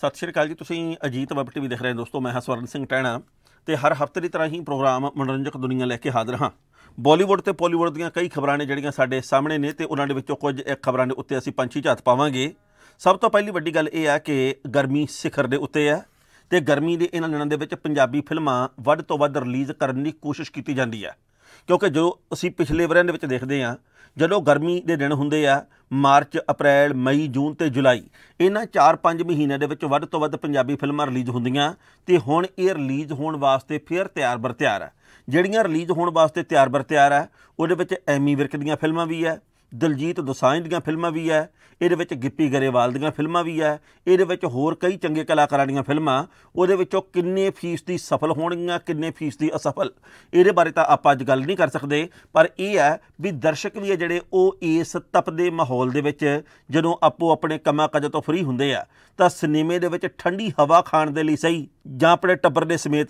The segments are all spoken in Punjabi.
ਸਤਿ ਸ਼੍ਰੀ ਅਕਾਲ ਜੀ ਤੁਸੀਂ ਅਜੀਤ ਵੈਬ ਟੀਵੀ ਦੇਖ ਰਹੇ ਹੋ ਦੋਸਤੋ ਮੈਂ ਹਾਂ ਸਵਰਨ ਸਿੰਘ ਟੈਣਾ ਤੇ ਹਰ ਹਫ਼ਤੇ ਦੀ ਤਰ੍ਹਾਂ ਹੀ ਪ੍ਰੋਗਰਾਮ ਮਨੋਰੰਜਕ ਦੁਨੀਆ ਲੈ ਕੇ ਹਾਜ਼ਰ ਹਾਂ ਬਾਲੀਵੁੱਡ ਤੇ ਪੋਲੀਵੁੱਡ ਦੀਆਂ ਕਈ ਖਬਰਾਂ ਨੇ ਜਿਹੜੀਆਂ ਸਾਡੇ ਸਾਹਮਣੇ ਨੇ ਤੇ ਉਹਨਾਂ ਦੇ ਵਿੱਚੋਂ ਕੁਝ ਖਬਰਾਂ ਦੇ ਉੱਤੇ ਅਸੀਂ ਪੰਛੀ ਝਾਤ ਪਾਵਾਂਗੇ ਸਭ ਤੋਂ ਪਹਿਲੀ ਵੱਡੀ ਗੱਲ ਇਹ ਆ ਕਿ ਗਰਮੀ ਸਿਖਰ ਦੇ ਉੱਤੇ ਹੈ ਤੇ ਗਰਮੀ ਦੇ ਇਹਨਾਂ ਦਿਨਾਂ ਦੇ ਵਿੱਚ ਪੰਜਾਬੀ ਫਿਲਮਾਂ ਵੱਧ ਤੋਂ ਵੱਧ ਰਿਲੀਜ਼ ਕਰਨ ਦੀ ਕੋਸ਼ਿਸ਼ ਕੀਤੀ ਜਾਂਦੀ ਹੈ ਕਿਉਂਕਿ ਜੋ ਅਸੀਂ ਪਿਛਲੇ ਵਰਿਆਂ ਦੇ ਵਿੱਚ ਦੇਖਦੇ ਹਾਂ ਜਦੋਂ ਗਰਮੀ ਦੇ ਦਿਨ ਹੁੰਦੇ ਆ ਮਾਰਚ ਅਪ੍ਰੈਲ ਮਈ ਜੂਨ ਤੇ ਜੁਲਾਈ ਇਹਨਾਂ 4-5 ਮਹੀਨਿਆਂ ਦੇ ਵਿੱਚ ਵੱਧ ਤੋਂ ਵੱਧ ਪੰਜਾਬੀ ਫਿਲਮਾਂ ਰਿਲੀਜ਼ ਹੁੰਦੀਆਂ ਤੇ ਹੁਣ ਇਹ ਰਿਲੀਜ਼ ਹੋਣ ਵਾਸਤੇ ਫੇਰ ਤਿਆਰ ਬਰ ਤਿਆਰ ਆ ਜਿਹੜੀਆਂ ਰਿਲੀਜ਼ ਹੋਣ ਵਾਸਤੇ ਤਿਆਰ ਬਰ ਤਿਆਰ ਆ ਉਹਦੇ ਵਿੱਚ ਐਮੀ ਵਿਰਕ ਦੀਆਂ ਫਿਲਮਾਂ ਵੀ ਆ ਦਲਜੀਤ ਦੁਸਾਂਝ ਦੀਆਂ ਫਿਲਮਾਂ ਵੀ ਹੈ ਇਹਦੇ ਵਿੱਚ ਗਿੱਪੀ ਗਰੇਵਾਲ ਦੀਆਂ ਫਿਲਮਾਂ ਵੀ ਹੈ ਇਹਦੇ ਵਿੱਚ ਹੋਰ ਕਈ ਚੰਗੇ ਕਲਾਕਾਰਾਂ ਦੀਆਂ ਫਿਲਮਾਂ ਉਹਦੇ ਵਿੱਚੋਂ ਕਿੰਨੇ ਫੀਸਦੀ ਸਫਲ ਹੋਣਗੀਆਂ ਕਿੰਨੇ ਫੀਸਦੀ ਅਸਫਲ ਇਹਦੇ ਬਾਰੇ ਤਾਂ ਆਪਾਂ ਅੱਜ ਗੱਲ ਨਹੀਂ ਕਰ ਸਕਦੇ ਪਰ ਇਹ ਹੈ ਵੀ ਦਰਸ਼ਕ ਵੀ ਜਿਹੜੇ ਉਹ ਇਸ ਤਪਦੇ ਮਾਹੌਲ ਦੇ ਵਿੱਚ ਜਦੋਂ ਆਪੋ ਆਪਣੇ ਕੰਮਾਂ ਕਾਜ ਤੋਂ ਫ੍ਰੀ ਹੁੰਦੇ ਆ ਤਾਂ ਸਿਨੇਮੇ ਦੇ ਵਿੱਚ ਠੰਡੀ ਹਵਾ ਖਾਣ ਦੇ ਲਈ ਸਹੀ ਜਾਂ ਆਪਣੇ ਟੱਬਰ ਦੇ ਸਮੇਤ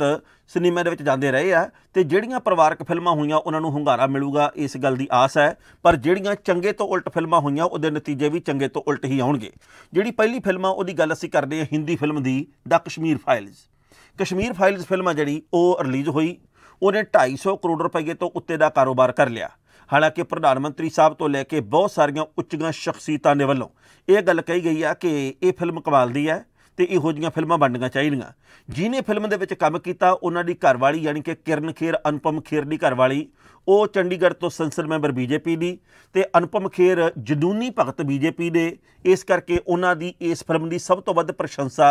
ਸਿਨੇਮਾ ਦੇ ਵਿੱਚ ਜਾਂਦੇ ਰਹੇ ਆ ਤੇ ਜਿਹੜੀਆਂ ਪਰਿਵਾਰਕ ਫਿਲਮਾਂ ਹੋਈਆਂ ਉਹਨਾਂ ਨੂੰ ਹੰਗਾਰਾ ਮਿਲੂਗਾ ਇਸ ਗੱਲ ਦੀ ਆਸ ਹੈ ਪਰ ਜਿਹੜੀਆਂ ਚੰਗੇ ਤੋਂ ਉਲਟ ਫਿਲਮਾਂ ਹੋਈਆਂ ਉਹਦੇ ਨਤੀਜੇ ਵੀ ਚੰਗੇ ਤੋਂ ਉਲਟ ਹੀ ਆਉਣਗੇ ਜਿਹੜੀ ਪਹਿਲੀ ਫਿਲਮ ਆ ਉਹਦੀ ਗੱਲ ਅਸੀਂ ਕਰਦੇ ਆ ਹਿੰਦੀ ਫਿਲਮ ਦੀ ਦਾ Kashmir files Kashmir files film ਆ ਜਿਹੜੀ ਉਹ ਰਿਲੀਜ਼ ਹੋਈ ਉਹਨੇ 250 ਕਰੋੜ ਰੁਪਏ ਤੋਂ ਉੱਤੇ ਦਾ ਕਾਰੋਬਾਰ ਕਰ ਲਿਆ ਹਾਲਾਂਕਿ ਪ੍ਰਧਾਨ ਮੰਤਰੀ ਸਾਹਿਬ ਤੋਂ ਲੈ ਕੇ ਬਹੁਤ ਸਾਰੀਆਂ ਉੱਚੀਆਂ ਸ਼ਖਸੀਅਤਾਂ ਦੇ ਵੱਲੋਂ ਇਹ ਗੱਲ ਕਹੀ ਗਈ ਆ ਕਿ ਇਹ ਫਿਲਮ ਕਮਾਲ ਦੀ ਹੈ ਤੇ ਇਹੋ ਜੀਆਂ ਫਿਲਮਾਂ ਬਣਨੀਆਂ ਚਾਹੀਦੀਆਂ ਜਿਨੇ ਫਿਲਮ ਦੇ ਵਿੱਚ ਕੰਮ ਕੀਤਾ ਉਹਨਾਂ ਦੀ ਘਰਵਾਲੀ ਯਾਨੀ ਕਿ ਕਿਰਨ ਖੇਰ ਅਨੁਪਮ ਖੇਰ ਦੀ ਘਰਵਾਲੀ ਉਹ ਚੰਡੀਗੜ੍ਹ ਤੋਂ ਸੰਸਦ ਮੈਂਬਰ ਬੀਜੇਪੀ ਦੀ ਤੇ ਅਨੁਪਮ ਖੇਰ ਜਨੂਨੀ ਭਗਤ ਬੀਜੇਪੀ ਦੇ ਇਸ ਕਰਕੇ ਉਹਨਾਂ ਦੀ ਇਸ ਫਿਲਮ ਦੀ ਸਭ ਤੋਂ ਵੱਧ ਪ੍ਰਸ਼ੰਸਾ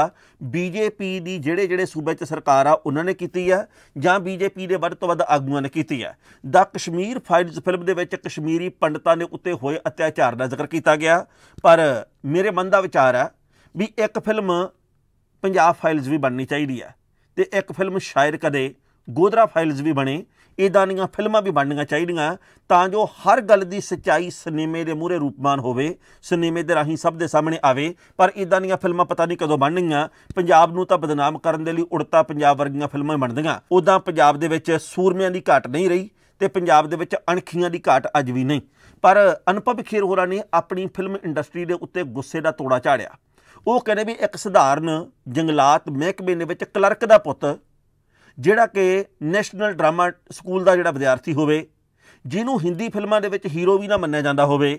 ਬੀਜੇਪੀ ਦੀ ਜਿਹੜੇ ਜਿਹੜੇ ਸੂਬੇ 'ਚ ਸਰਕਾਰ ਆ ਉਹਨਾਂ ਨੇ ਕੀਤੀ ਆ ਜਾਂ ਬੀਜੇਪੀ ਦੇ ਵੱਧ ਤੋਂ ਵੱਧ ਆਗੂਆਂ ਨੇ ਕੀਤੀ ਆ ਦਾ ਕਸ਼ਮੀਰ ਫਾਈਲਸ ਫਿਲਮ ਦੇ ਵਿੱਚ ਕਸ਼ਮੀਰੀ ਪੰਡਤਾਂ ਦੇ ਉੱਤੇ ਹੋਏ ਅਤਿਆਚਾਰ ਦਾ ਜ਼ਿਕਰ ਕੀਤਾ ਗਿਆ ਪਰ ਮੇਰੇ ਮਨ ਦਾ ਵਿਚਾਰ ਆ ਵੀ ਇੱਕ ਫਿਲਮ ਪੰਜਾਬ ਫਾਈਲਸ ਵੀ ਬਣਨੀ ਚਾਹੀਦੀ ਆ ਤੇ ਇੱਕ ਫਿਲਮ ਸ਼ਾਇਰ ਕਦੇ ਗੋਦਰਾ ਫਾਈਲਸ ਵੀ ਬਣੇ ਇਦਾਂ ਦੀਆਂ ਫਿਲਮਾਂ ਵੀ ਬਣਨੀਆਂ ਚਾਹੀਦੀਆਂ ਤਾਂ ਜੋ ਹਰ ਗੱਲ ਦੀ ਸਚਾਈ ਸਿਨੇਮੇ ਦੇ ਮੂਹਰੇ ਰੂਪਮਾਨ ਹੋਵੇ ਸਿਨੇਮੇ ਦੇ ਰਾਹੀਂ ਸਭ ਦੇ ਸਾਹਮਣੇ ਆਵੇ ਪਰ ਇਦਾਂ ਦੀਆਂ ਫਿਲਮਾਂ ਪਤਾ ਨਹੀਂ ਕਦੋਂ ਬਣਨੀਆਂ ਪੰਜਾਬ ਨੂੰ ਤਾਂ ਬਦਨਾਮ ਕਰਨ ਦੇ ਲਈ ਉੜਤਾ ਪੰਜਾਬ ਵਰਗੀਆਂ ਫਿਲਮਾਂ ਹੀ ਬਣਦੀਆਂ ਉਦਾਂ ਪੰਜਾਬ ਦੇ ਵਿੱਚ ਸੂਰਮਿਆਂ ਦੀ ਘਾਟ ਨਹੀਂ ਰਹੀ ਤੇ ਪੰਜਾਬ ਦੇ ਵਿੱਚ ਅਣਖੀਆਂ ਦੀ ਘਾਟ ਅੱਜ ਵੀ ਨਹੀਂ ਪਰ ਅਨੁਪਮ ਖੇਰ ਹੋਰਾਂ ਨੇ ਆਪਣੀ ਫਿਲਮ ਇੰਡਸਟਰੀ ਦੇ ਉੱਤੇ ਗੁੱਸੇ ਦਾ ਤੋੜਾ ਝਾੜਿਆ ਉਹ ਕਹਿੰਦੇ ਵੀ ਇੱਕ ਸਧਾਰਨ ਜੰਗਲਾਤ ਮਹਿਕਮੇ ਦੇ ਵਿੱਚ ਕਲਰਕ ਦਾ ਪੁੱਤ ਜਿਹੜਾ ਕਿ ਨੈਸ਼ਨਲ ਡਰਾਮਾ ਸਕੂਲ ਦਾ ਜਿਹੜਾ ਵਿਦਿਆਰਥੀ ਹੋਵੇ ਜਿਹਨੂੰ ਹਿੰਦੀ ਫਿਲਮਾਂ ਦੇ ਵਿੱਚ ਹੀਰੋ ਵੀ ਨਾ ਮੰਨਿਆ ਜਾਂਦਾ ਹੋਵੇ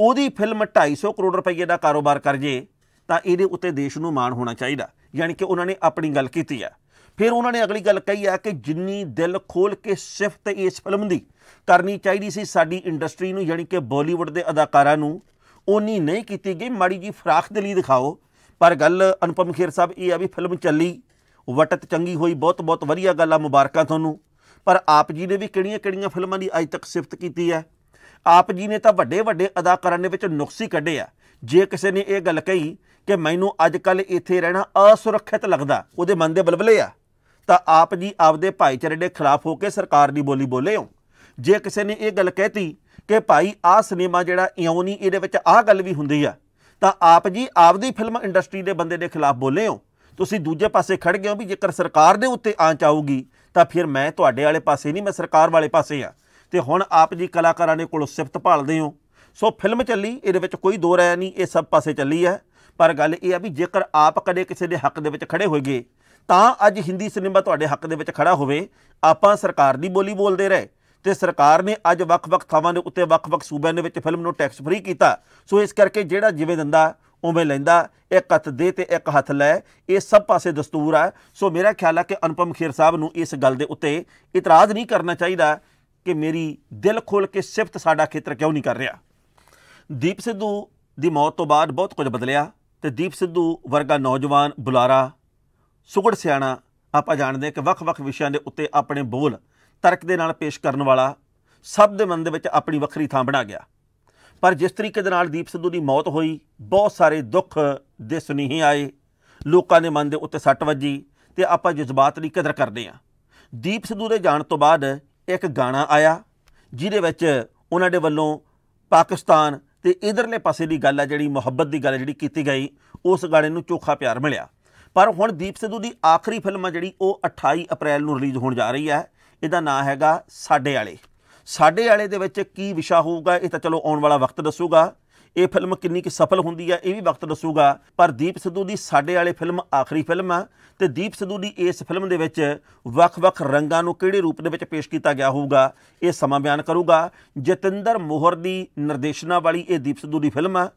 ਉਹਦੀ ਫਿਲਮ 250 ਕਰੋੜ ਰੁਪਏ ਦਾ ਕਾਰੋਬਾਰ ਕਰ ਜੇ ਤਾਂ ਇਹਦੇ ਉੱਤੇ ਦੇਸ਼ ਨੂੰ ਮਾਣ ਹੋਣਾ ਚਾਹੀਦਾ ਯਾਨੀ ਕਿ ਉਹਨਾਂ ਨੇ ਆਪਣੀ ਗੱਲ ਕੀਤੀ ਆ ਫਿਰ ਉਹਨਾਂ ਨੇ ਅਗਲੀ ਗੱਲ ਕਹੀ ਆ ਕਿ ਜਿੰਨੀ ਦਿਲ ਖੋਲ ਕੇ ਸਿਫਤ ਇਸ ਫਿਲਮ ਦੀ ਕਰਨੀ ਚਾਹੀਦੀ ਸੀ ਸਾਡੀ ਇੰਡਸਟਰੀ ਨੂੰ ਯਾਨੀ ਕਿ ਬਾਲੀਵੁੱਡ ਦੇ ਅਦਾਕਾਰਾਂ ਨੂੰ ਉਨੀ ਨਹੀਂ ਕੀਤੀ ਗਈ ਮਾੜੀ ਜੀ ਫਰਾਖ ਲਈ ਦਿਖਾਓ ਪਰ ਗੱਲ ਅਨੁਪਮ ਖੇਰ ਸਾਹਿਬ ਇਹ ਆ ਵੀ ਫਿਲਮ ਚੱਲੀ ਵਟਤ ਚੰਗੀ ਹੋਈ ਬਹੁਤ ਬਹੁਤ ਵਧੀਆ ਗੱਲ ਆ ਮੁਬਾਰਕਾਂ ਤੁਹਾਨੂੰ ਪਰ ਆਪ ਜੀ ਨੇ ਵੀ ਕਿਹੜੀਆਂ ਕਿਹੜੀਆਂ ਫਿਲਮਾਂ ਦੀ ਅੱਜ ਤੱਕ ਸਿਫਤ ਕੀਤੀ ਹੈ ਆਪ ਜੀ ਨੇ ਤਾਂ ਵੱਡੇ ਵੱਡੇ ਅਦਾਕਾਰਾਂ ਦੇ ਵਿੱਚ ਨੁਕਸੀ ਕੱਢੇ ਆ ਜੇ ਕਿਸੇ ਨੇ ਇਹ ਗੱਲ ਕਹੀ ਕਿ ਮੈਨੂੰ ਅੱਜ ਕੱਲ ਇੱਥੇ ਰਹਿਣਾ ਅਸੁਰੱਖਿਅਤ ਲੱਗਦਾ ਉਹਦੇ ਮਨ ਦੇ ਬਲਬਲੇ ਆ ਤਾਂ ਆਪ ਜੀ ਆਪਦੇ ਭਾਈਚਾਰੇ ਦੇ ਖਿਲਾਫ ਹੋ ਕੇ ਸਰਕਾਰ ਦੀ ਬੋਲੀ ਬੋਲੇ ਹੋ ਜੇ ਕਿਸੇ ਨੇ ਇਹ ਗੱਲ ਕਹਿਤੀ ਕਿ ਭਾਈ ਆਹ ਸਿਨੇਮਾ ਜਿਹੜਾ ਇਉਂ ਨਹੀਂ ਇਹਦੇ ਵਿੱਚ ਆਹ ਗੱਲ ਵੀ ਹੁੰਦੀ ਆ ਤਾਂ ਆਪ ਜੀ ਆਪਦੀ ਫਿਲਮ ਇੰਡਸਟਰੀ ਦੇ ਬੰਦੇ ਦੇ ਖਿਲਾਫ ਬੋਲੇ ਹੋ ਤੁਸੀਂ ਦੂਜੇ ਪਾਸੇ ਖੜ ਗਏ ਹੋ ਵੀ ਜੇਕਰ ਸਰਕਾਰ ਦੇ ਉੱਤੇ ਆਂਚ ਆਊਗੀ ਤਾਂ ਫਿਰ ਮੈਂ ਤੁਹਾਡੇ ਵਾਲੇ ਪਾਸੇ ਨਹੀਂ ਮੈਂ ਸਰਕਾਰ ਵਾਲੇ ਪਾਸੇ ਆ ਤੇ ਹੁਣ ਆਪ ਜੀ ਕਲਾਕਾਰਾਂ ਦੇ ਕੋਲ ਸਿਫਤ ਭਾਲਦੇ ਹੋ ਸੋ ਫਿਲਮ ਚੱਲੀ ਇਹਦੇ ਵਿੱਚ ਕੋਈ ਦੋ ਰਾਇ ਨਹੀਂ ਇਹ ਸਭ ਪਾਸੇ ਚੱਲੀ ਹੈ ਪਰ ਗੱਲ ਇਹ ਆ ਵੀ ਜੇਕਰ ਆਪ ਕਦੇ ਕਿਸੇ ਦੇ ਹੱਕ ਦੇ ਵਿੱਚ ਖੜੇ ਹੋਏਗੇ ਤਾਂ ਅੱਜ ਹਿੰਦੀ ਸਿਨੇਮਾ ਤੁਹਾਡੇ ਹੱਕ ਦੇ ਵਿੱਚ ਖੜਾ ਹੋਵੇ ਆਪਾਂ ਸਰਕਾਰ ਦੀ ਬੋਲੀ ਬੋਲਦੇ ਰਹੇ ਤੇ ਸਰਕਾਰ ਨੇ ਅੱਜ ਵੱਖ-ਵੱਖ ਥਾਵਾਂ ਦੇ ਉੱਤੇ ਵੱਖ-ਵੱਖ ਸੂਬਿਆਂ ਦੇ ਵਿੱਚ ਫਿਲਮ ਨੂੰ ਟੈਕਸ ਫ੍ਰੀ ਕੀਤਾ ਸੋ ਇਸ ਕਰਕੇ ਜਿਹੜਾ ਜਿਵੇਂ ਦਿੰਦਾ ਉਵੇਂ ਲੈਂਦਾ ਇੱਕ ਹੱਥ ਦੇ ਤੇ ਇੱਕ ਹੱਥ ਲੈ ਇਹ ਸਭ ਪਾਸੇ ਦਸਤੂਰ ਆ ਸੋ ਮੇਰਾ ਖਿਆਲ ਆ ਕਿ ਅਨੁਪਮ ਖੇਰ ਸਾਹਿਬ ਨੂੰ ਇਸ ਗੱਲ ਦੇ ਉੱਤੇ ਇਤਰਾਜ਼ ਨਹੀਂ ਕਰਨਾ ਚਾਹੀਦਾ ਕਿ ਮੇਰੀ ਦਿਲ ਖੋਲ ਕੇ ਸਿਫਤ ਸਾਡਾ ਖੇਤਰ ਕਿਉਂ ਨਹੀਂ ਕਰ ਰਿਹਾ ਦੀਪ ਸਿੱਧੂ ਦੀ ਮੌਤ ਤੋਂ ਬਾਅਦ ਬਹੁਤ ਕੁਝ ਬਦਲਿਆ ਤੇ ਦੀਪ ਸਿੱਧੂ ਵਰਗਾ ਨੌਜਵਾਨ ਬੁਲਾਰਾ ਸੁਗੜ ਸਿਆਣਾ ਆਪਾਂ ਜਾਣਦੇ ਕਿ ਵੱਖ-ਵੱਖ ਵਿਸ਼ਿਆਂ ਦੇ ਉੱਤੇ ਆਪਣੇ ਬੋਲ ਤਰਕ ਦੇ ਨਾਲ ਪੇਸ਼ ਕਰਨ ਵਾਲਾ ਸਭ ਦੇ ਮਨ ਦੇ ਵਿੱਚ ਆਪਣੀ ਵੱਖਰੀ ਥਾਂ ਬਣਾ ਗਿਆ ਪਰ ਜਿਸ ਤਰੀਕੇ ਦੇ ਨਾਲ ਦੀਪ ਸਿੱਧੂ ਦੀ ਮੌਤ ਹੋਈ ਬਹੁਤ ਸਾਰੇ ਦੁੱਖ ਦਿਸ ਨਹੀਂ ਆਏ ਲੋਕਾਂ ਦੇ ਮਨ ਦੇ ਉੱਤੇ ਸੱਟ ਵੱਜੀ ਤੇ ਆਪਾਂ ਜਜ਼ਬਾਤ ਦੀ ਕਦਰ ਕਰਦੇ ਆ ਦੀਪ ਸਿੱਧੂ ਦੇ ਜਾਣ ਤੋਂ ਬਾਅਦ ਇੱਕ ਗਾਣਾ ਆਇਆ ਜਿਹਦੇ ਵਿੱਚ ਉਹਨਾਂ ਦੇ ਵੱਲੋਂ ਪਾਕਿਸਤਾਨ ਤੇ ਇਧਰਲੇ ਪਾਸੇ ਦੀ ਗੱਲ ਆ ਜਿਹੜੀ ਮੁਹੱਬਤ ਦੀ ਗੱਲ ਜਿਹੜੀ ਕੀਤੀ ਗਈ ਉਸ ਗਾਣੇ ਨੂੰ ਚੋਖਾ ਪਿਆਰ ਮਿਲਿਆ ਪਰ ਹੁਣ ਦੀਪ ਸਿੱਧੂ ਦੀ ਆਖਰੀ ਫਿਲਮ ਆ ਜਿਹੜੀ ਉਹ 28 ਅਪ੍ਰੈਲ ਨੂੰ ਰਿਲੀਜ਼ ਹੋਣ ਜਾ ਰਹੀ ਹੈ ਇਹਦਾ ਨਾਂ ਹੈਗਾ ਸਾਡੇ ਵਾਲੇ ਸਾਡੇ ਵਾਲੇ ਦੇ ਵਿੱਚ ਕੀ ਵਿਸ਼ਾ ਹੋਊਗਾ ਇਹ ਤਾਂ ਚਲੋ ਆਉਣ ਵਾਲਾ ਵਕਤ ਦੱਸੂਗਾ ਇਹ ਫਿਲਮ ਕਿੰਨੀ ਕਿ ਸਫਲ ਹੁੰਦੀ ਹੈ ਇਹ ਵੀ ਵਕਤ ਦੱਸੂਗਾ ਪਰ ਦੀਪ ਸਿੱਧੂ ਦੀ ਸਾਡੇ ਵਾਲੇ ਫਿਲਮ ਆਖਰੀ ਫਿਲਮ ਆ ਤੇ ਦੀਪ ਸਿੱਧੂ ਦੀ ਇਸ ਫਿਲਮ ਦੇ ਵਿੱਚ ਵੱਖ-ਵੱਖ ਰੰਗਾਂ ਨੂੰ ਕਿਹੜੇ ਰੂਪ ਦੇ ਵਿੱਚ ਪੇਸ਼ ਕੀਤਾ ਗਿਆ ਹੋਊਗਾ ਇਹ ਸਮਾਂ ਬਿਆਨ ਕਰੂਗਾ ਜਤਿੰਦਰ ਮੋਹਰ ਦੀ ਨਿਰਦੇਸ਼ਨਾ ਵਾਲੀ ਇਹ ਦੀਪ ਸਿੱਧੂ ਦੀ ਫਿਲਮ ਆ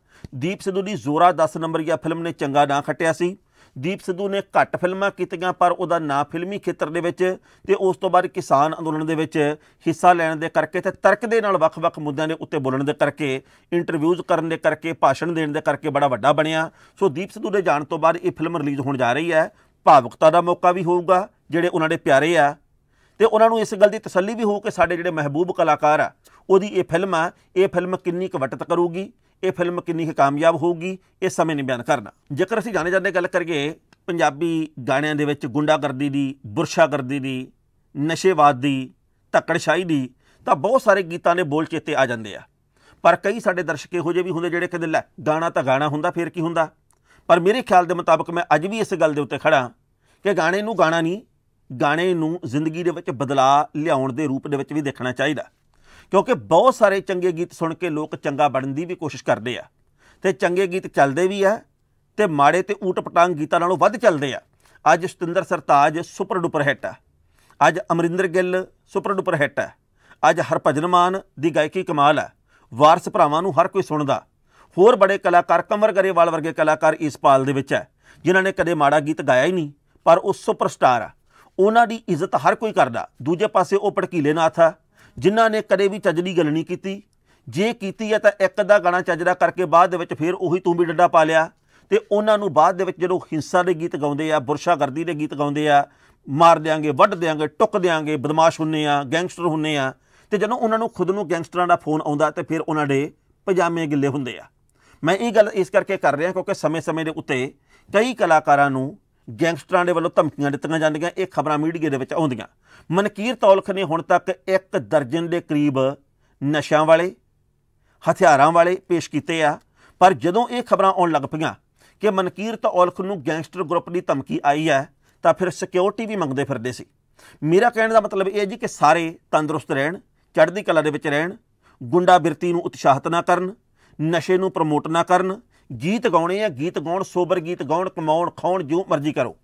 ਦੀਪ ਸਿੱਧੂ ਦੀ ਜ਼ੋਰਾ 10 ਨੰਬਰੀਆ ਫਿਲਮ ਨੇ ਚੰਗਾ ਨਾਂ ਖੱਟਿਆ ਸੀ ਦੀਪ ਸਿੱਧੂ ਨੇ ਘੱਟ ਫਿਲਮਾਂ ਕੀਤੀਆਂ ਪਰ ਉਹਦਾ ਨਾਂ ਫਿਲਮੀ ਖੇਤਰ ਦੇ ਵਿੱਚ ਤੇ ਉਸ ਤੋਂ ਬਾਅਦ ਕਿਸਾਨ ਅੰਦੋਲਨ ਦੇ ਵਿੱਚ ਹਿੱਸਾ ਲੈਣ ਦੇ ਕਰਕੇ ਤੇ ਤਰਕ ਦੇ ਨਾਲ ਵੱਖ-ਵੱਖ ਮੁੱਦਿਆਂ ਦੇ ਉੱਤੇ ਬੋਲਣ ਦੇ ਕਰਕੇ ਇੰਟਰਵਿਊਜ਼ ਕਰਨ ਦੇ ਕਰਕੇ ਭਾਸ਼ਣ ਦੇਣ ਦੇ ਕਰਕੇ ਬੜਾ ਵੱਡਾ ਬਣਿਆ ਸੋ ਦੀਪ ਸਿੱਧੂ ਦੇ ਜਾਣ ਤੋਂ ਬਾਅਦ ਇਹ ਫਿਲਮ ਰਿਲੀਜ਼ ਹੋਣ ਜਾ ਰਹੀ ਹੈ ਭਾਵੁਕਤਾ ਦਾ ਮੌਕਾ ਵੀ ਹੋਊਗਾ ਜਿਹੜੇ ਉਹਨਾਂ ਦੇ ਪਿਆਰੇ ਆ ਤੇ ਉਹਨਾਂ ਨੂੰ ਇਸ ਗੱਲ ਦੀ ਤਸੱਲੀ ਵੀ ਹੋਊ ਕਿ ਸਾਡੇ ਜਿਹੜੇ ਮਹਿਬੂਬ ਕਲਾਕਾਰ ਆ ਉਹਦੀ ਇਹ ਫਿਲਮ ਆ ਇਹ ਫਿਲਮ ਕਿੰਨੀ ਕਵਟਤ ਕਰੂਗੀ ਇਹ ਫਿਲਮ ਕਿੰਨੀ ਹੀ ਕਾਮਯਾਬ ਹੋਊਗੀ ਇਹ ਸਮੇਂ ਨੇ ਬਿਆਨ ਕਰਨਾ ਜੇਕਰ ਅਸੀਂ ਜਾਣੇ ਜਾਂਦੇ ਗੱਲ ਕਰੀਏ ਪੰਜਾਬੀ ਗਾਣਿਆਂ ਦੇ ਵਿੱਚ ਗੁੰਡਾਗਰਦੀ ਦੀ ਬੁਰਸ਼ਾਗਰਦੀ ਦੀ ਨਸ਼ੇਵਾਦ ਦੀ ਧੱਕੜਸ਼ਾਹੀ ਦੀ ਤਾਂ ਬਹੁਤ ਸਾਰੇ ਗੀਤਾਂ ਦੇ ਬੋਲ ਚੇਤੇ ਆ ਜਾਂਦੇ ਆ ਪਰ ਕਈ ਸਾਡੇ ਦਰਸ਼ਕ ਇਹੋ ਜਿਹੇ ਵੀ ਹੁੰਦੇ ਜਿਹੜੇ ਕਹਿੰਦੇ ਲੈ ਗਾਣਾ ਤਾਂ ਗਾਣਾ ਹੁੰਦਾ ਫੇਰ ਕੀ ਹੁੰਦਾ ਪਰ ਮੇਰੇ ਖਿਆਲ ਦੇ ਮੁਤਾਬਕ ਮੈਂ ਅੱਜ ਵੀ ਇਸ ਗੱਲ ਦੇ ਉੱਤੇ ਖੜਾ ਕਿ ਗਾਣੇ ਨੂੰ ਗਾਣਾ ਨਹੀਂ ਗਾਣੇ ਨੂੰ ਜ਼ਿੰਦਗੀ ਦੇ ਵਿੱਚ ਬਦਲਾਅ ਲਿਆਉਣ ਦੇ ਰੂਪ ਦੇ ਵਿੱਚ ਵੀ ਦੇਖਣਾ ਚਾਹੀਦਾ ਕਿਉਂਕਿ ਬਹੁਤ ਸਾਰੇ ਚੰਗੇ ਗੀਤ ਸੁਣ ਕੇ ਲੋਕ ਚੰਗਾ ਬਣਨ ਦੀ ਵੀ ਕੋਸ਼ਿਸ਼ ਕਰਦੇ ਆ ਤੇ ਚੰਗੇ ਗੀਤ ਚੱਲਦੇ ਵੀ ਆ ਤੇ ਮਾੜੇ ਤੇ ਊਟ ਪਟਾਂਗ ਗੀਤਾਂ ਨਾਲੋਂ ਵੱਧ ਚੱਲਦੇ ਆ ਅੱਜ Satinder Sartaaj super duper hit ਆ ਅੱਜ Amrinder Gill super duper hit ਆ ਅੱਜ ਹਰਭਜਨ ਮਾਨ ਦੀ ਗਾਇਕੀ ਕਮਾਲ ਆ ਵਾਰਸ ਭਰਾਵਾਂ ਨੂੰ ਹਰ ਕੋਈ ਸੁਣਦਾ ਹੋਰ ਬੜੇ ਕਲਾਕਾਰ ਕਮਰ ਗਰੇਵਾਲ ਵਰਗੇ ਕਲਾਕਾਰ ਇਸ ਪਾਲ ਦੇ ਵਿੱਚ ਆ ਜਿਨ੍ਹਾਂ ਨੇ ਕਦੇ ਮਾੜਾ ਗੀਤ ਗਾਇਆ ਹੀ ਨਹੀਂ ਪਰ ਉਹ ਸੁਪਰਸਟਾਰ ਆ ਉਹਨਾਂ ਦੀ ਇੱਜ਼ਤ ਹਰ ਕੋਈ ਕਰਦਾ ਦੂਜੇ ਪਾਸੇ ਉਹ ਪੜਕੀਲੇ ਨਾਥ ਆ ਜਿਨ੍ਹਾਂ ਨੇ ਕਦੇ ਵੀ ਚੱਜਲੀ ਗੱਲ ਨਹੀਂ ਕੀਤੀ ਜੇ ਕੀਤੀ ਹੈ ਤਾਂ ਇੱਕ ਦਾ ਗਾਣਾ ਚੱਜਦਾ ਕਰਕੇ ਬਾਅਦ ਦੇ ਵਿੱਚ ਫਿਰ ਉਹੀ ਤੂੰ ਵੀ ਡੱਡਾ ਪਾ ਲਿਆ ਤੇ ਉਹਨਾਂ ਨੂੰ ਬਾਅਦ ਦੇ ਵਿੱਚ ਜਦੋਂ ਹਿੰਸਾ ਦੇ ਗੀਤ ਗਾਉਂਦੇ ਆ ਬੁਰਸ਼ਾ ਕਰਦੀ ਦੇ ਗੀਤ ਗਾਉਂਦੇ ਆ ਮਾਰ ਦੇਾਂਗੇ ਵੱਢ ਦੇਾਂਗੇ ਟੁੱਕ ਦੇਾਂਗੇ ਬਦਮਾਸ਼ ਹੁੰਨੇ ਆ ਗੈਂਗਸਟਰ ਹੁੰਨੇ ਆ ਤੇ ਜਦੋਂ ਉਹਨਾਂ ਨੂੰ ਖੁਦ ਨੂੰ ਗੈਂਗਸਟਰਾਂ ਦਾ ਫੋਨ ਆਉਂਦਾ ਤੇ ਫਿਰ ਉਹਨਾਂ ਦੇ ਪਜਾਮੇ ਗਿੱਲੇ ਹੁੰਦੇ ਆ ਮੈਂ ਇਹ ਗੱਲ ਇਸ ਕਰਕੇ ਕਰ ਰਿਹਾ ਕਿਉਂਕਿ ਸਮੇਂ-ਸਮੇਂ ਦੇ ਉੱਤੇ ਕਈ ਕਲਾਕਾਰਾਂ ਨੂੰ ਗੈਂਗਸਟਰਾਂ ਦੇ ਵੱਲੋਂ ਧਮਕੀਆਂ ਦਿੱਤੀਆਂ ਜਾਂਦੀਆਂ ਇਹ ਖਬਰਾਂ ਮੀਡੀਆ ਦੇ ਵਿੱਚ ਆਉਂਦੀਆਂ ਮਨਕੀਰ ਤੌਲਖ ਨੇ ਹੁਣ ਤੱਕ ਇੱਕ ਦਰਜਨ ਦੇ ਕਰੀਬ ਨਸ਼ਿਆਂ ਵਾਲੇ ਹਥਿਆਰਾਂ ਵਾਲੇ ਪੇਸ਼ ਕੀਤੇ ਆ ਪਰ ਜਦੋਂ ਇਹ ਖਬਰਾਂ ਆਉਣ ਲੱਗ ਪਈਆਂ ਕਿ ਮਨਕੀਰ ਤੌਲਖ ਨੂੰ ਗੈਂਗਸਟਰ ਗਰੁੱਪ ਦੀ ਧਮਕੀ ਆਈ ਹੈ ਤਾਂ ਫਿਰ ਸਿਕਿਉਰਿਟੀ ਵੀ ਮੰਗਦੇ ਫਿਰਦੇ ਸੀ ਮੇਰਾ ਕਹਿਣ ਦਾ ਮਤਲਬ ਇਹ ਹੈ ਜੀ ਕਿ ਸਾਰੇ ਤੰਦਰੁਸਤ ਰਹਿਣ ਚੜ੍ਹਦੀ ਕਲਾ ਦੇ ਵਿੱਚ ਰਹਿਣ ਗੁੰਡਾ ਬਿਰਤੀ ਨੂੰ ਉਤਸ਼ਾਹਤ ਨਾ ਕਰਨ ਨਸ਼ੇ ਨੂੰ ਪ੍ਰਮੋਟ ਨਾ ਕਰਨ ਗੀਤ ਗਾਉਣੇ ਆ ਗੀਤ ਗਾਉਣ ਸੋਬਰ ਗੀਤ ਗਾਉਣ ਕਮਾਉਣ ਖਾਉਣ ਜੋ ਮਰਜ਼ੀ ਕਰੋ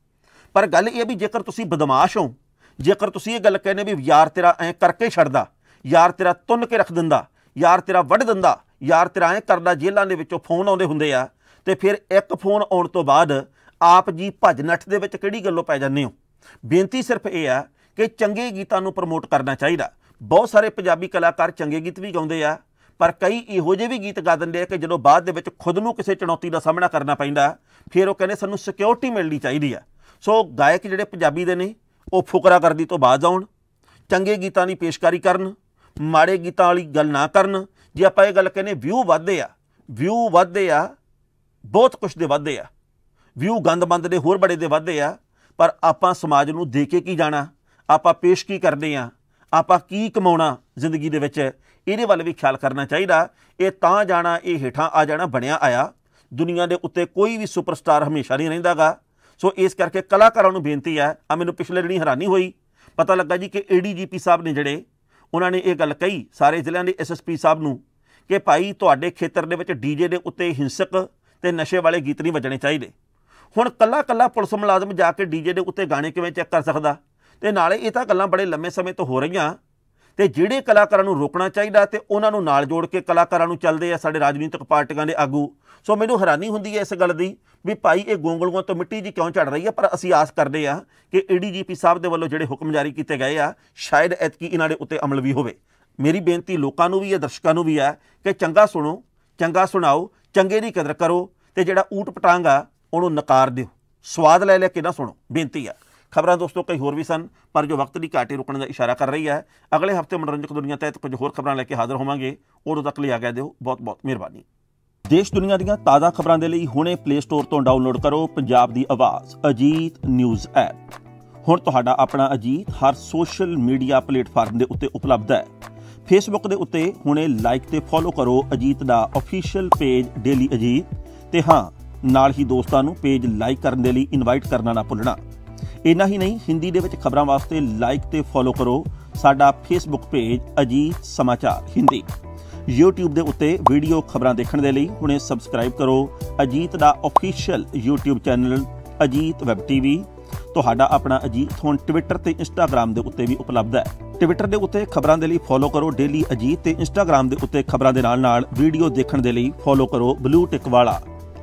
ਪਰ ਗੱਲ ਇਹ ਵੀ ਜੇਕਰ ਤੁਸੀਂ ਬਦਮਾਸ਼ ਹੋ ਜੇਕਰ ਤੁਸੀਂ ਇਹ ਗੱਲ ਕਹਿੰਦੇ ਵੀ ਯਾਰ ਤੇਰਾ ਐ ਕਰਕੇ ਛੱਡਦਾ ਯਾਰ ਤੇਰਾ ਤੁੰਨ ਕੇ ਰੱਖ ਦਿੰਦਾ ਯਾਰ ਤੇਰਾ ਵੱਢ ਦਿੰਦਾ ਯਾਰ ਤੇਰਾ ਐ ਕਰਦਾ ਜੇਲਾਂ ਦੇ ਵਿੱਚੋਂ ਫੋਨ ਆਉਂਦੇ ਹੁੰਦੇ ਆ ਤੇ ਫਿਰ ਇੱਕ ਫੋਨ ਆਉਣ ਤੋਂ ਬਾਅਦ ਆਪ ਜੀ ਭੱਜ ਨੱਠ ਦੇ ਵਿੱਚ ਕਿਹੜੀ ਗੱਲੋਂ ਪੈ ਜਾਂਦੇ ਹੋ ਬੇਨਤੀ ਸਿਰਫ ਇਹ ਆ ਕਿ ਚੰਗੇ ਗੀਤਾਂ ਨੂੰ ਪ੍ਰਮੋਟ ਕਰਨਾ ਚਾਹੀਦਾ ਬਹੁਤ ਸਾਰੇ ਪੰਜਾਬੀ ਕਲਾਕਾਰ ਚੰਗੇ ਗੀਤ ਵੀ ਗਾਉਂਦੇ ਆ ਪਰ ਕਈ ਇਹੋ ਜਿਹੇ ਵੀ ਗੀਤ ਗਾ ਦਿੰਦੇ ਆ ਕਿ ਜਦੋਂ ਬਾਅਦ ਦੇ ਵਿੱਚ ਖੁਦ ਨੂੰ ਕਿਸੇ ਚੁਣੌਤੀ ਦਾ ਸਾਹਮਣਾ ਕਰਨਾ ਪੈਂਦਾ ਫਿਰ ਉਹ ਕਹਿੰਦੇ ਸਾਨੂੰ ਸਿਕਿਉਰਿਟੀ ਮਿਲਣੀ ਚਾਹੀਦੀ ਆ ਸੋ ਗਾਇਕ ਜਿਹੜੇ ਪੰਜਾਬੀ ਦੇ ਨੇ ਉਹ ਫੁਕਰਾ ਕਰਦੀ ਤੋਂ ਬਾਅਦ ਆਉਣ ਚੰਗੇ ਗੀਤਾਂ ਦੀ ਪੇਸ਼ਕਾਰੀ ਕਰਨ ਮਾੜੇ ਗੀਤਾਂ ਵਾਲੀ ਗੱਲ ਨਾ ਕਰਨ ਜੇ ਆਪਾਂ ਇਹ ਗੱਲ ਕਹਿੰਦੇ ਵਿਊ ਵਧਦੇ ਆ ਵਿਊ ਵਧਦੇ ਆ ਬਹੁਤ ਕੁਝ ਦੇ ਵਧਦੇ ਆ ਵਿਊ ਗੰਦਬੰਦ ਦੇ ਹੋਰ ਬੜੇ ਦੇ ਵਧਦੇ ਆ ਪਰ ਆਪਾਂ ਸਮਾਜ ਨੂੰ ਦੇ ਕੇ ਕੀ ਜਾਣਾ ਆਪਾਂ ਪੇਸ਼ ਕੀ ਕਰਦੇ ਆ ਆਪਾਂ ਕੀ ਕਮਾਉਣਾ ਜ਼ਿੰਦਗੀ ਦੇ ਵਿੱਚ ਇਹਦੇ ਵੱਲ ਵੀ ਖਿਆਲ ਕਰਨਾ ਚਾਹੀਦਾ ਇਹ ਤਾਂ ਜਾਣਾ ਇਹ ਹੇਠਾਂ ਆ ਜਾਣਾ ਬਣਿਆ ਆਇਆ ਦੁਨੀਆ ਦੇ ਉੱਤੇ ਕੋਈ ਵੀ ਸੁਪਰਸਟਾਰ ਹਮੇਸ਼ਾ ਨਹੀਂ ਰਹਿੰਦਾਗਾ ਸੋ ਇਸ ਕਰਕੇ ਕਲਾਕਾਰਾਂ ਨੂੰ ਬੇਨਤੀ ਹੈ ਆ ਮੈਨੂੰ ਪਿਛਲੇ ਦਿਨੀ ਹੈਰਾਨੀ ਹੋਈ ਪਤਾ ਲੱਗਾ ਜੀ ਕਿ ਏਡੀਜੀਪੀ ਸਾਹਿਬ ਨੇ ਜਿਹੜੇ ਉਹਨਾਂ ਨੇ ਇਹ ਗੱਲ ਕਹੀ ਸਾਰੇ ਜ਼ਿਲ੍ਹਿਆਂ ਦੇ ਐਸਐਸਪੀ ਸਾਹਿਬ ਨੂੰ ਕਿ ਭਾਈ ਤੁਹਾਡੇ ਖੇਤਰ ਦੇ ਵਿੱਚ ਡੀਜੇ ਦੇ ਉੱਤੇ ਹਿੰਸਕ ਤੇ ਨਸ਼ੇ ਵਾਲੇ ਗੀਤ ਨਹੀਂ ਵੱਜਣੇ ਚਾਹੀਦੇ ਹੁਣ ਕੱਲਾ ਕੱਲਾ ਪੁਲਿਸ ਮੁਲਾਜ਼ਮ ਜਾ ਕੇ ਡੀਜੇ ਦੇ ਉੱਤੇ ਗਾਣੇ ਕਿਵੇਂ ਚੈੱਕ ਕਰ ਸਕਦਾ ਤੇ ਨਾਲੇ ਇਹ ਤਾਂ ਗੱਲਾਂ ਬੜੇ ਲੰਮੇ ਸਮੇਂ ਤੋਂ ਹੋ ਰਹੀਆਂ ਤੇ ਜਿਹੜੇ ਕਲਾਕਾਰਾਂ ਨੂੰ ਰੋਕਣਾ ਚਾਹੀਦਾ ਤੇ ਉਹਨਾਂ ਨੂੰ ਨਾਲ ਜੋੜ ਕੇ ਕਲਾਕਾਰਾਂ ਨੂੰ ਚੱਲਦੇ ਆ ਸਾਡੇ ਰਾਜਨੀਤਿਕ ਪਾਰਟੀਆਂ ਦੇ ਆਗੂ ਸੋ ਮੈਨੂੰ ਹੈਰਾਨੀ ਹੁੰਦੀ ਹੈ ਇਸ ਗੱਲ ਦੀ ਵੀ ਭਾਈ ਇਹ ਗੋਂਗਲਗੋਂ ਤੋਂ ਮਿੱਟੀ ਜੀ ਕਿਉਂ ਝੜ ਰਹੀ ਹੈ ਪਰ ਅਸੀਂ ਆਸ ਕਰਦੇ ਆ ਕਿ ਏਡੀਜੀਪੀ ਸਾਹਿਬ ਦੇ ਵੱਲੋਂ ਜਿਹੜੇ ਹੁਕਮ ਜਾਰੀ ਕੀਤੇ ਗਏ ਆ ਸ਼ਾਇਦ ਐਤਕੀ ਇਹਨਾਂ ਦੇ ਉੱਤੇ ਅਮਲ ਵੀ ਹੋਵੇ ਮੇਰੀ ਬੇਨਤੀ ਲੋਕਾਂ ਨੂੰ ਵੀ ਹੈ ਦਰਸ਼ਕਾਂ ਨੂੰ ਵੀ ਹੈ ਕਿ ਚੰਗਾ ਸੁਣੋ ਚੰਗਾ ਸੁਣਾਓ ਚੰਗੇ ਦੀ ਕਦਰ ਕਰੋ ਤੇ ਜਿਹੜਾ ਊਟ ਪਟਾਂਗਾ ਉਹਨੂੰ ਨਕਾਰ ਦਿਓ ਸਵਾਦ ਲੈ ਲੈ ਕੇ ਨਾ ਸੁਣੋ ਬੇਨਤੀ ਆ ਖਬਰਾਂ ਦੋਸਤੋ ਕਈ ਹੋਰ ਵੀ ਸਨ ਪਰ ਜੋ ਵਕਤ ਦੀ ਘਾਟੇ ਰੁਕਣ ਦਾ ਇਸ਼ਾਰਾ ਕਰ ਰਹੀ ਹੈ ਅਗਲੇ ਹਫਤੇ ਮਨੋਰੰਜਕ ਦੁਨੀਆ ਤਹਿਤ ਕੁਝ ਹੋਰ ਖਬਰਾਂ ਲੈ ਕੇ ਹਾਜ਼ਰ ਹੋਵਾਂਗੇ ਉਦੋਂ ਤੱਕ ਲਈ ਆਗਿਆ ਦਿਓ ਬਹੁਤ ਬਹੁਤ ਮਿਹਰਬਾਨੀ ਦੇਸ਼ ਦੁਨੀਆ ਦੀਆਂ ਤਾਜ਼ਾ ਖਬਰਾਂ ਦੇ ਲਈ ਹੁਣੇ ਪਲੇ ਸਟੋਰ ਤੋਂ ਡਾਊਨਲੋਡ ਕਰੋ ਪੰਜਾਬ ਦੀ ਆਵਾਜ਼ ਅਜੀਤ ਨਿਊਜ਼ ਐਪ ਹੁਣ ਤੁਹਾਡਾ ਆਪਣਾ ਅਜੀਤ ਹਰ ਸੋਸ਼ਲ ਮੀਡੀਆ ਪਲੇਟਫਾਰਮ ਦੇ ਉੱਤੇ ਉਪਲਬਧ ਹੈ ਫੇਸਬੁੱਕ ਦੇ ਉੱਤੇ ਹੁਣੇ ਲਾਈਕ ਤੇ ਫੋਲੋ ਕਰੋ ਅਜੀਤ ਦਾ ਅਫੀਸ਼ੀਅਲ ਪੇਜ ਡੇਲੀ ਅਜੀਤ ਤੇ ਹਾਂ ਨਾਲ ਹੀ ਦੋਸਤਾਂ ਨੂੰ ਪੇਜ ਲਾਈਕ ਕਰਨ ਦੇ ਲਈ ਇਨਵਾਈਟ ਕਰਨਾ ਨਾ ਭੁੱਲਣਾ ਇਨਾ ਹੀ ਨਹੀਂ ਹਿੰਦੀ ਦੇ ਵਿੱਚ ਖਬਰਾਂ ਵਾਸਤੇ ਲਾਈਕ ਤੇ ਫੋਲੋ ਕਰੋ ਸਾਡਾ ਫੇਸਬੁੱਕ ਪੇਜ ਅਜੀਤ ਸਮਾਚਾਰ ਹਿੰਦੀ YouTube ਦੇ ਉੱਤੇ ਵੀਡੀਓ ਖਬਰਾਂ ਦੇਖਣ ਦੇ ਲਈ ਹੁਣੇ ਸਬਸਕ੍ਰਾਈਬ ਕਰੋ ਅਜੀਤ ਦਾ official YouTube channel Ajit web TV ਤੁਹਾਡਾ ਆਪਣਾ ਅਜੀਤ ਹੁਣ ਟਵਿੱਟਰ ਤੇ ਇੰਸਟਾਗ੍ਰam ਦੇ ਉੱਤੇ ਵੀ ਉਪਲਬਧ ਹੈ ਟਵਿੱਟਰ ਦੇ ਉੱਤੇ ਖਬਰਾਂ ਦੇ ਲਈ ਫੋਲੋ ਕਰੋ ਡੇਲੀ ਅਜੀਤ ਤੇ ਇੰਸਟਾਗ੍ਰam ਦੇ ਉੱਤੇ ਖਬਰਾਂ ਦੇ ਨਾਲ ਨਾਲ ਵੀਡੀਓ ਦੇਖਣ ਦੇ ਲਈ ਫੋਲੋ ਕਰੋ ਬਲੂ ਟਿਕ ਵਾਲਾ